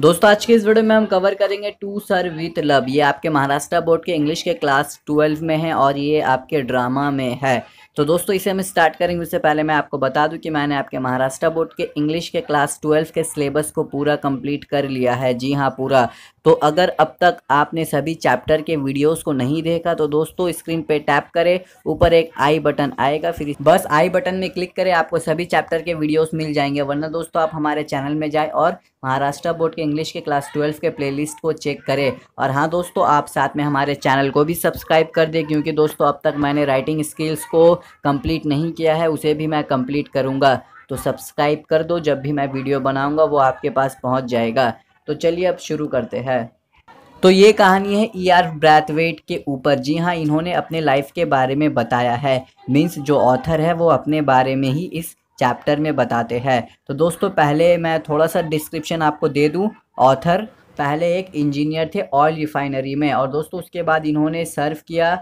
दोस्तों आज के इस वीडियो में हम कवर करेंगे टू सर विथ लव ये आपके महाराष्ट्र बोर्ड के इंग्लिश के क्लास ट्वेल्व में है और ये आपके ड्रामा में है तो दोस्तों इसे हम स्टार्ट करेंगे उससे पहले मैं आपको बता दूं कि मैंने आपके महाराष्ट्र बोर्ड के इंग्लिश के क्लास ट्वेल्व के सिलेबस को पूरा कंप्लीट कर लिया है जी हाँ पूरा तो अगर अब तक आपने सभी चैप्टर के वीडियोस को नहीं देखा तो दोस्तों स्क्रीन पे टैप करें ऊपर एक आई बटन आएगा फिर बस आई बटन में क्लिक करें आपको सभी चैप्टर के वीडियोस मिल जाएंगे वरना दोस्तों आप हमारे चैनल में जाएं और महाराष्ट्र बोर्ड के इंग्लिश के क्लास ट्वेल्व के प्लेलिस्ट को चेक करें और हाँ दोस्तों आप साथ में हमारे चैनल को भी सब्सक्राइब कर दें क्योंकि दोस्तों अब तक मैंने राइटिंग स्किल्स को कम्प्लीट नहीं किया है उसे भी मैं कम्प्लीट करूँगा तो सब्सक्राइब कर दो जब भी मैं वीडियो बनाऊँगा वो आपके पास पहुँच जाएगा तो चलिए अब शुरू करते हैं तो ये कहानी है ई आर ब्रैथवेट के ऊपर जी हाँ इन्होंने अपने लाइफ के बारे में बताया है मीन्स जो ऑथर है वो अपने बारे में ही इस चैप्टर में बताते हैं तो दोस्तों पहले मैं थोड़ा सा डिस्क्रिप्शन आपको दे दूँ ऑथर पहले एक इंजीनियर थे ऑयल रिफाइनरी में और दोस्तों उसके बाद इन्होंने सर्व किया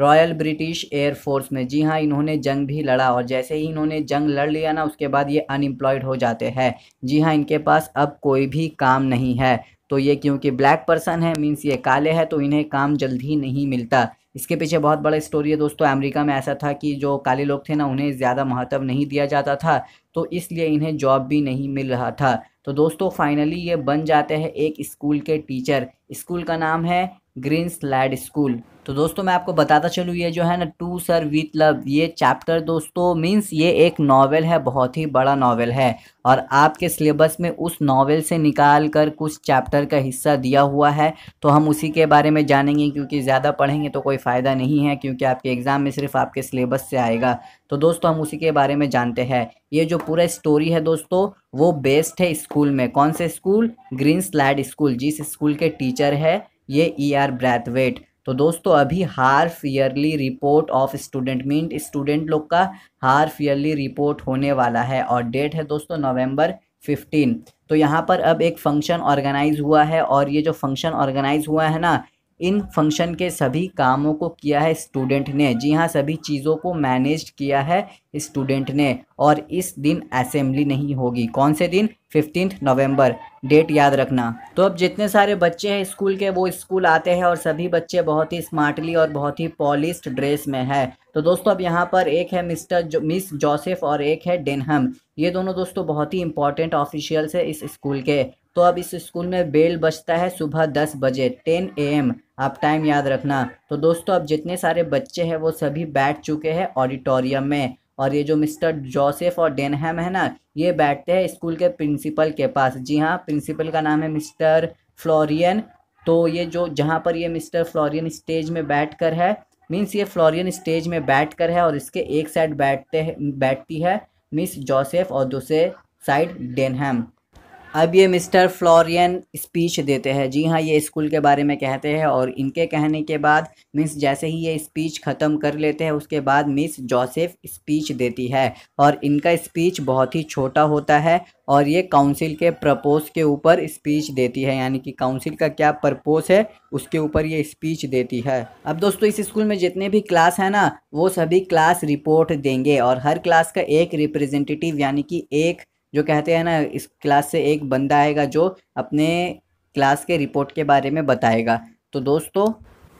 रॉयल ब्रिटिश एयरफोर्स में जी हाँ इन्होंने जंग भी लड़ा और जैसे ही इन्होंने जंग लड़ लिया ना उसके बाद ये अनएम्प्लॉयड हो जाते हैं जी हाँ इनके पास अब कोई भी काम नहीं है तो ये क्योंकि ब्लैक पर्सन है मीन्स ये काले है तो इन्हें काम जल्दी नहीं मिलता इसके पीछे बहुत बड़ा स्टोरी है दोस्तों अमेरिका में ऐसा था कि जो काले लोग थे ना उन्हें ज़्यादा महत्व नहीं दिया जाता था तो इसलिए इन्हें जॉब भी नहीं मिल रहा था तो दोस्तों फाइनली ये बन जाते हैं एक स्कूल के टीचर स्कूल का नाम है ग्रीन स्लैड स्कूल तो दोस्तों मैं आपको बताता चलूँ ये जो है ना टू सर विथ लव ये चैप्टर दोस्तों मींस ये एक नावल है बहुत ही बड़ा नावल है और आपके सिलेबस में उस नावल से निकाल कर कुछ चैप्टर का हिस्सा दिया हुआ है तो हम उसी के बारे में जानेंगे क्योंकि ज़्यादा पढ़ेंगे तो कोई फ़ायदा नहीं है क्योंकि आपके एग्ज़ाम में सिर्फ आपके सिलेबस से आएगा तो दोस्तों हम उसी के बारे में जानते हैं ये जो पूरा स्टोरी है दोस्तों वो बेस्ड है स्कूल में कौन से स्कूल ग्रीन स्लैड स्कूल जिस स्कूल के टीचर है ये ई आर ब्रैथवेट तो दोस्तों अभी half yearly report of student mean student लोग का हार्फ ईयरली रिपोर्ट होने वाला है और डेट है दोस्तों नवंबर 15 तो यहाँ पर अब एक फंक्शन ऑर्गेनाइज हुआ है और ये जो फंक्शन ऑर्गेनाइज हुआ है ना इन फंक्शन के सभी कामों को किया है स्टूडेंट ने जी हाँ सभी चीज़ों को मैनेज किया है स्टूडेंट ने और इस दिन असेंबली नहीं होगी कौन से दिन फिफ्टीन नवंबर डेट याद रखना तो अब जितने सारे बच्चे हैं स्कूल के वो स्कूल आते हैं और सभी बच्चे बहुत ही स्मार्टली और बहुत ही पॉलिश ड्रेस में है तो दोस्तों अब यहाँ पर एक है मिस्टर जो, मिस जोसेफ और एक है डेनहम ये दोनों दोस्तों बहुत ही इंपॉर्टेंट ऑफिशियल्स है इस स्कूल के तो अब इस स्कूल में बेल बजता है सुबह दस बजे टेन ए एम आप टाइम याद रखना तो दोस्तों अब जितने सारे बच्चे हैं वो सभी बैठ चुके हैं ऑडिटोरियम में और ये जो मिस्टर जोसेफ और डेनहैम है ना ये बैठते हैं स्कूल के प्रिंसिपल के पास जी हाँ प्रिंसिपल का नाम है मिस्टर फ्लोरियन तो ये जो जहाँ पर ये मिस्टर फ्लोरियन स्टेज में बैठ कर है मीन्स ये फ्लोरियन स्टेज में बैठ कर है और इसके एक साइड बैठते बैठती है मिस जोसेफ और दूसरे साइड डेनहैम अब ये मिस्टर फ्लोरियन स्पीच देते हैं जी हाँ ये स्कूल के बारे में कहते हैं और इनके कहने के बाद मिस जैसे ही ये स्पीच ख़त्म कर लेते हैं उसके बाद मिस जोसेफ स्पीच देती है और इनका स्पीच बहुत ही छोटा होता है और ये काउंसिल के प्रपोज के ऊपर स्पीच देती है यानी कि काउंसिल का क्या प्रपोज है उसके ऊपर ये स्पीच देती है अब दोस्तों इस स्कूल में जितने भी क्लास है ना वो सभी क्लास रिपोर्ट देंगे और हर क्लास का एक रिप्रेजेंटेटिव यानी कि एक जो कहते हैं ना इस क्लास से एक बंदा आएगा जो अपने क्लास के रिपोर्ट के बारे में बताएगा तो दोस्तों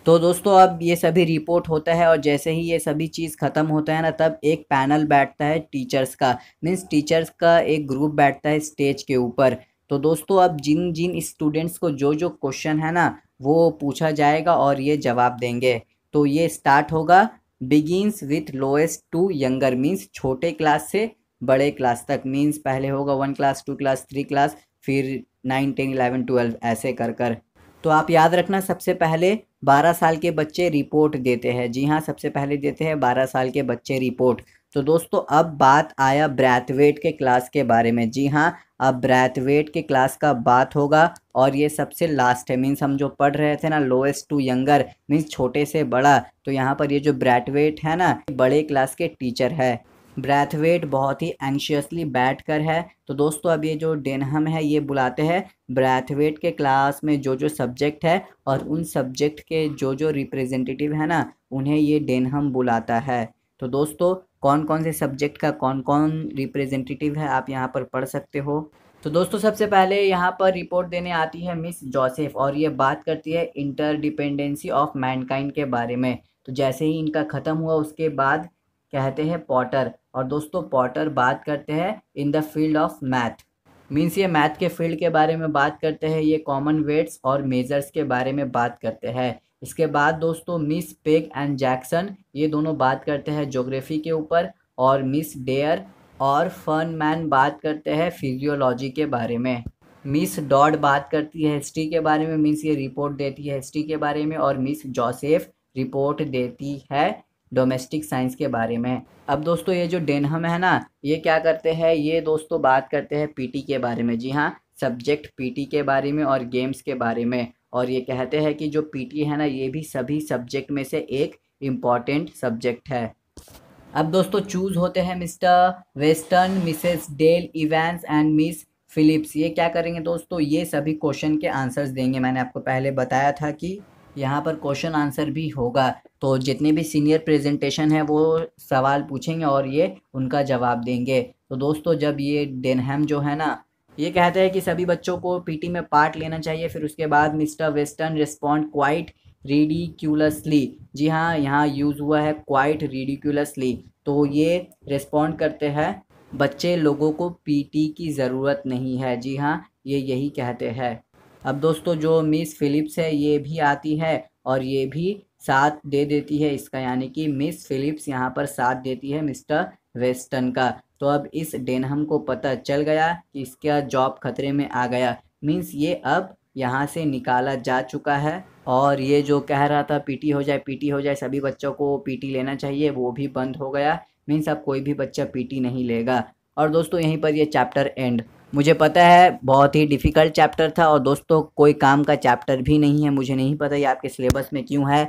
तो दोस्तों अब ये सभी रिपोर्ट होता है और जैसे ही ये सभी चीज़ ख़त्म होता है ना तब एक पैनल बैठता है टीचर्स का मीन्स टीचर्स का एक ग्रुप बैठता है स्टेज के ऊपर तो दोस्तों अब जिन जिन स्टूडेंट्स को जो जो क्वेश्चन है ना वो पूछा जाएगा और ये जवाब देंगे तो ये स्टार्ट होगा begins with lowest to younger means छोटे क्लास से बड़े क्लास तक मीन्स पहले होगा one class two class three class फिर नाइन टेन इलेवन ट्वेल्व ऐसे कर कर तो आप याद रखना सबसे पहले बारह साल के बच्चे रिपोर्ट देते हैं जी हाँ सबसे पहले देते हैं बारह साल के बच्चे रिपोर्ट तो दोस्तों अब बात आया ब्रैथवेट के क्लास के बारे में जी हाँ अब ब्रैथवेट के क्लास का बात होगा और ये सबसे लास्ट है मीन्स हम जो पढ़ रहे थे ना लोएस्ट टू यंगर मीन्स छोटे से बड़ा तो यहाँ पर ये जो ब्रैथवेट है ना बड़े क्लास के टीचर है ब्रैथवेट बहुत ही एंशियसली बैठ कर है तो दोस्तों अब ये जो डेनहम है ये बुलाते हैं ब्रैथवेट के क्लास में जो जो सब्जेक्ट है और उन सब्जेक्ट के जो जो रिप्रेजेंटेटिव है ना उन्हें ये डेनहम बुलाता है तो दोस्तों कौन कौन से सब्जेक्ट का कौन कौन रिप्रेजेंटेटिव है आप यहाँ पर पढ़ सकते हो तो दोस्तों सबसे पहले यहाँ पर रिपोर्ट देने आती है मिस जोसेफ और ये बात करती है इंटरडिपेंडेंसी ऑफ मैनकाइंड के बारे में तो जैसे ही इनका ख़त्म हुआ उसके बाद कहते हैं पॉटर और दोस्तों पॉटर बात करते हैं in the field of math means ये मैथ के फील्ड के बारे में बात करते हैं ये कॉमन वेट्स और मेजर्स के बारे में बात करते हैं इसके बाद दोस्तों मिस पेक एंड जैक्सन ये दोनों बात करते हैं जोग्राफी के ऊपर और मिस डेयर और फन मैन बात करते हैं फिजियोलॉजी के बारे में मिस डॉड बात करती है हिस्ट्री के बारे में मीन्स ये रिपोर्ट देती है हिस्ट्री के बारे में और मिस जोसेफ रिपोर्ट देती है डोमेस्टिक साइंस के बारे में अब दोस्तों ये जो डेनहम है ना ये क्या करते हैं ये दोस्तों बात करते हैं पीटी के बारे में जी हाँ सब्जेक्ट पीटी के बारे में और गेम्स के बारे में और ये कहते हैं कि जो पीटी है ना ये भी सभी सब्जेक्ट में से एक इम्पॉर्टेंट सब्जेक्ट है अब दोस्तों चूज होते हैं Mr Western Mrs Dale Evans and Miss Phillips ये क्या करेंगे दोस्तों ये सभी क्वेश्चन के आंसर्स देंगे मैंने आपको पहले बताया था कि यहाँ पर क्वेश्चन आंसर भी होगा तो जितने भी सीनियर प्रेजेंटेशन है वो सवाल पूछेंगे और ये उनका जवाब देंगे तो दोस्तों जब ये डेनहम जो है ना ये कहते हैं कि सभी बच्चों को पीटी में पार्ट लेना चाहिए फिर उसके बाद Mr Western respond quite ridiculously जी हाँ यहाँ यूज़ हुआ है क्वाइट रिडिक्यूलसली तो ये रिस्पॉन्ड करते हैं बच्चे लोगों को पीटी की ज़रूरत नहीं है जी हाँ ये यही कहते हैं अब दोस्तों जो मिस फिलिप्स है ये भी आती है और ये भी साथ दे देती है इसका यानी कि मिस फिलिप्स यहाँ पर साथ देती है मिस्टर वेस्टन का तो अब इस डेनहम को पता चल गया कि इसका जॉब खतरे में आ गया मीन्स ये अब यहाँ से निकाला जा चुका है और ये जो कह रहा था पीटी हो जाए पीटी हो जाए सभी बच्चों को पीटी लेना चाहिए वो भी बंद हो गया मीन्स अब कोई भी बच्चा पीटी नहीं लेगा और दोस्तों यहीं पर ये चैप्टर एंड मुझे पता है बहुत ही डिफ़िकल्ट चैप्टर था और दोस्तों कोई काम का चैप्टर भी नहीं है मुझे नहीं पता ये आपके सिलेबस में क्यों है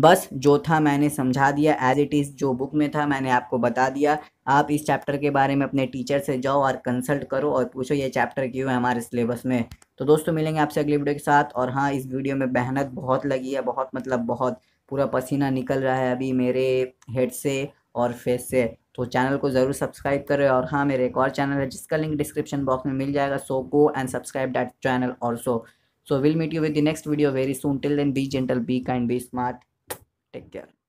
बस जो था मैंने समझा दिया एज इट इज़ जो बुक में था मैंने आपको बता दिया आप इस चैप्टर के बारे में अपने टीचर से जाओ और कंसल्ट करो और पूछो ये चैप्टर क्यों है हमारे सिलेबस में तो दोस्तों मिलेंगे आपसे अगले वीडियो के साथ और हाँ इस वीडियो में मेहनत बहुत लगी है बहुत मतलब बहुत पूरा पसीना निकल रहा है अभी मेरे हेड से और फेस से तो चैनल को ज़रूर सब्सक्राइब करें और हाँ मेरे एक और चैनल है जिसका लिंक डिस्क्रिप्शन बॉक्स में मिल जाएगा so go and subscribe that channel also so will meet you with the next video very soon till then be gentle be kind be smart take care